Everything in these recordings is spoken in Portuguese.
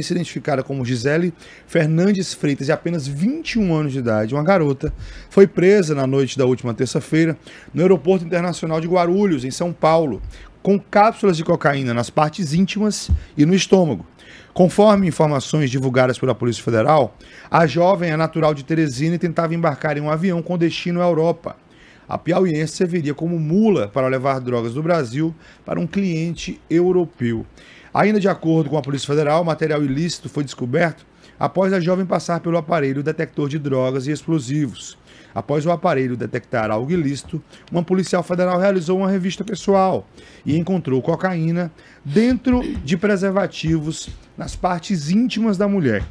se identificada como Gisele Fernandes Freitas, de apenas 21 anos de idade, uma garota, foi presa na noite da última terça-feira no Aeroporto Internacional de Guarulhos, em São Paulo, com cápsulas de cocaína nas partes íntimas e no estômago. Conforme informações divulgadas pela Polícia Federal, a jovem é natural de Teresina e tentava embarcar em um avião com destino à Europa. A piauiense serviria como mula para levar drogas do Brasil para um cliente europeu. Ainda de acordo com a Polícia Federal, material ilícito foi descoberto após a jovem passar pelo aparelho detector de drogas e explosivos. Após o aparelho detectar algo ilícito, uma policial federal realizou uma revista pessoal e encontrou cocaína dentro de preservativos nas partes íntimas da mulher.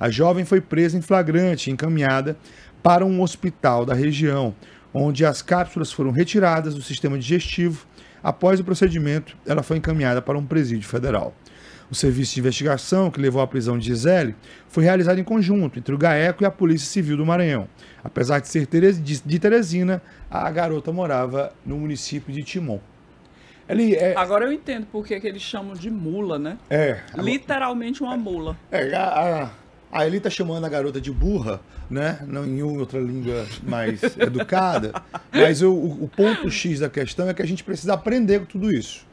A jovem foi presa em flagrante e encaminhada para um hospital da região, onde as cápsulas foram retiradas do sistema digestivo. Após o procedimento, ela foi encaminhada para um presídio federal. O serviço de investigação que levou à prisão de Gisele foi realizado em conjunto entre o GAECO e a Polícia Civil do Maranhão. Apesar de ser de Teresina, a garota morava no município de Timon. É... Agora eu entendo porque que eles chamam de mula, né? É. Literalmente uma mula. É, a, a a ele tá chamando a garota de burra, né? Não em outra língua mais educada. Mas o, o ponto X da questão é que a gente precisa aprender com tudo isso.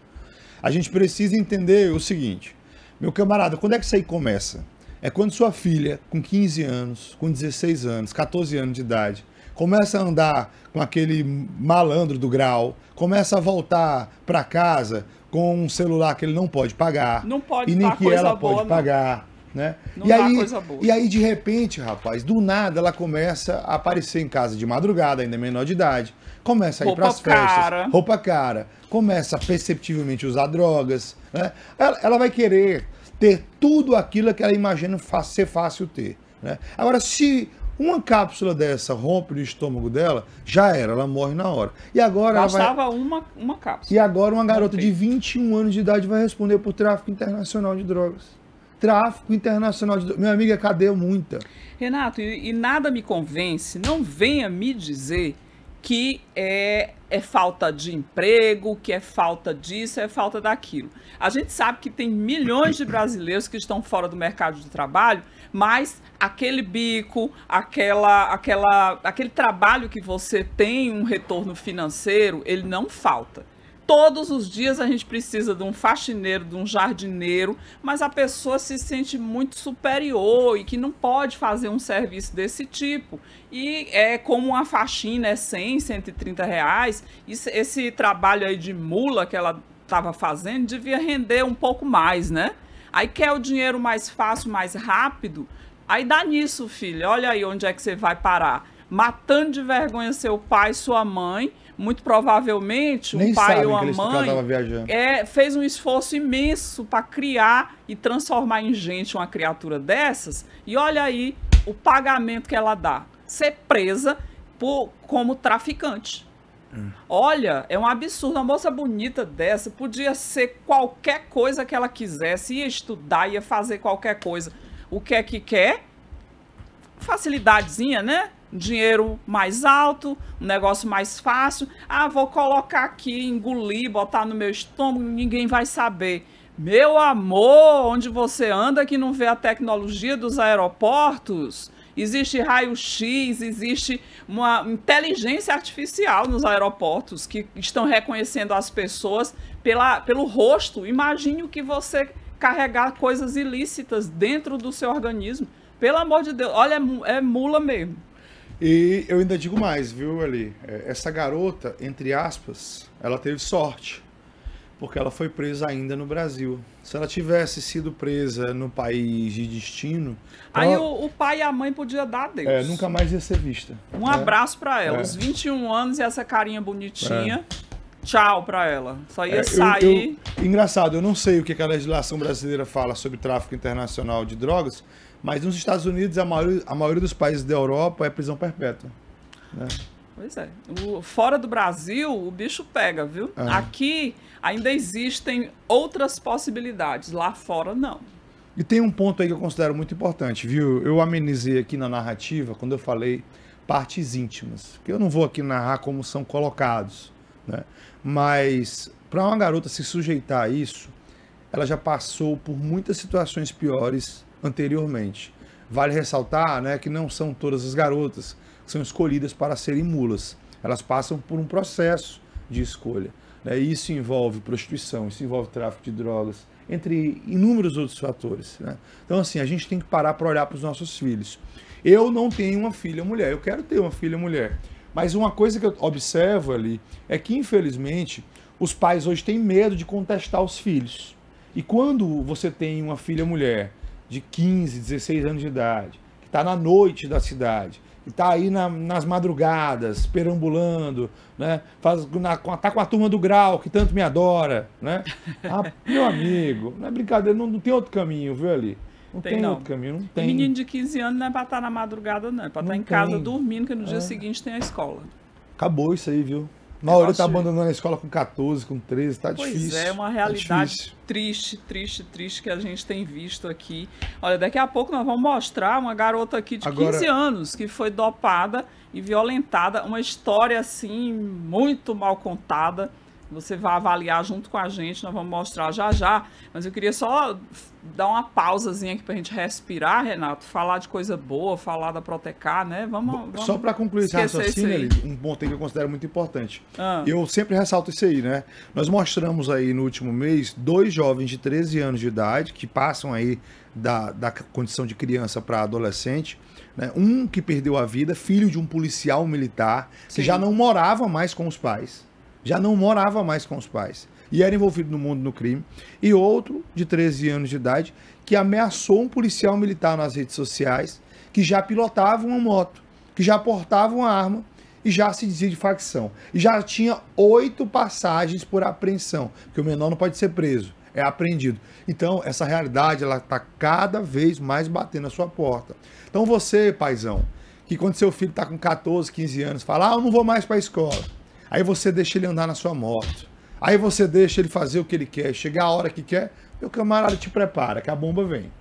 A gente precisa entender o seguinte: meu camarada, quando é que isso aí começa? É quando sua filha, com 15 anos, com 16 anos, 14 anos de idade, começa a andar com aquele malandro do grau, começa a voltar para casa com um celular que ele não pode pagar. Não pode e nem que ela pode pagar. Né? Não e dá aí, coisa boa. E aí, de repente, rapaz, do nada ela começa a aparecer em casa de madrugada, ainda menor de idade. Começa a ir para as festas, roupa cara, começa a perceptivelmente usar drogas. Né? Ela, ela vai querer ter tudo aquilo que ela imagina ser fácil ter. Né? Agora, se uma cápsula dessa rompe no estômago dela, já era, ela morre na hora. E agora Bastava vai... uma, uma cápsula. E agora uma garota de 21 anos de idade vai responder por tráfico internacional de drogas tráfico internacional de Meu amigo, é cadê é muita. Renato, e, e, nada me convence, não venha me dizer que é, é falta de emprego, que é falta disso, é falta daquilo. A gente sabe que tem milhões de brasileiros que estão fora do mercado de trabalho, mas aquele bico, aquela, aquela, aquele trabalho que você tem um retorno financeiro, ele não falta. Todos os dias a gente precisa de um faxineiro, de um jardineiro, mas a pessoa se sente muito superior e que não pode fazer um serviço desse tipo. E é como uma faxina é 100, 130 reais. Esse, trabalho aí de mula que ela estava fazendo devia render um pouco mais, né? Aí quer o dinheiro mais fácil, mais rápido. Aí dá nisso, filho. Olha aí onde é que você vai parar. Matando de vergonha seu pai, sua mãe, muito provavelmente o pai ou a mãe é, fez um esforço imenso para criar e transformar em gente uma criatura dessas. E olha aí o pagamento que ela dá: ser presa por, como traficante. Hum. Olha, é um absurdo. Uma moça bonita dessa podia ser qualquer coisa que ela quisesse, ia estudar, ia fazer qualquer coisa. O que é que quer? Facilidadezinha, né? dinheiro mais alto, um negócio mais fácil. Ah, vou colocar aqui, engolir, botar no meu estômago, ninguém vai saber. Meu amor, onde você anda que não vê a tecnologia dos aeroportos? Existe raio-x, existe uma inteligência artificial nos aeroportos que estão reconhecendo as pessoas pela, pelo rosto. Imagine o que você carregar coisas ilícitas dentro do seu organismo. Pelo amor de Deus, olha, é, é mula mesmo. E eu ainda digo mais, viu, ali? É, essa garota, entre aspas, ela teve sorte, porque ela foi presa ainda no Brasil. Se ela tivesse sido presa no país de destino. Aí ela... o, o, pai e a mãe podiam dar adeus. É, nunca mais ia ser vista. Um é. abraço para ela. É. Os 21 anos e essa carinha bonitinha. É. Tchau pra ela. Só ia é, sair. Eu, eu... Engraçado, eu não sei o que a legislação brasileira fala sobre tráfico internacional de drogas, mas nos Estados Unidos, a maioria, a maioria dos países da Europa é prisão perpétua. Né? Pois é. O, fora do Brasil, o bicho pega, viu? É. Aqui ainda existem outras possibilidades, lá fora não. E tem um ponto aí que eu considero muito importante, viu? Eu amenizei aqui na narrativa quando eu falei partes íntimas, que eu não vou aqui narrar como são colocados, né? Mas para uma garota se sujeitar a isso, ela já passou por muitas situações piores anteriormente. Vale ressaltar né, que não são todas as garotas que são escolhidas para serem mulas. Elas passam por um processo de escolha. Né? Isso envolve prostituição, isso envolve tráfico de drogas, entre inúmeros outros fatores. Né? Então, assim, a gente tem que parar para olhar para os nossos filhos. Eu não tenho uma filha mulher, eu quero ter uma filha mulher. Mas uma coisa que eu observo ali é que, infelizmente, os pais hoje têm medo de contestar os filhos. E quando você tem uma filha mulher de 15, 16 anos de idade, que está na noite da cidade, que está aí na, nas madrugadas, perambulando, né? Faz, na, tá com a turma do grau, que tanto me adora, né? Ah, meu amigo, não é brincadeira, não, não tem outro caminho, viu ali? Não tem, tem não. outro caminho, não tem. Menino de 15 anos não é para estar tá na madrugada, não, é para estar tá em tem. casa dormindo, que no é. dia seguinte tem a escola. Acabou isso aí, viu? Maurício tá abandonando a escola com 14, com 13, tá pois é, difícil. Pois é, uma tá realidade tá triste, triste, triste que a gente tem visto aqui. Olha, daqui a pouco nós vamos mostrar uma garota aqui de Agora... 15 anos que foi dopada e violentada, uma história assim muito mal contada você vai avaliar junto com a gente, nós vamos mostrar já já, mas eu queria só dar uma pausazinha aqui para a gente respirar, Renato, falar de coisa boa, falar da Protecar, né? Vamos, vamos Só para concluir esse raciocínio, um ponto que eu considero muito importante. Ah. Eu sempre ressalto isso aí, né? Nós mostramos aí no último mês dois jovens de 13 anos de idade que passam aí da, da condição de criança para adolescente, né? um que perdeu a vida, filho de um policial militar, Sim. que já não morava mais com os pais já não morava mais com os pais e era envolvido no mundo do crime, e outro de 13 anos de idade que ameaçou um policial militar nas redes sociais, que já pilotava uma moto, que já portava uma arma e já se dizia de facção. E já tinha oito passagens por apreensão, porque o menor não pode ser preso, é apreendido. Então, essa realidade ela está cada vez mais batendo a sua porta. Então, você, paizão, que quando seu filho está com 14, 15 anos, fala: ah, eu não vou mais para a escola Aí você deixa ele andar na sua moto. Aí você deixa ele fazer o que ele quer, chegar a hora que quer, meu camarada te prepara, que a bomba vem.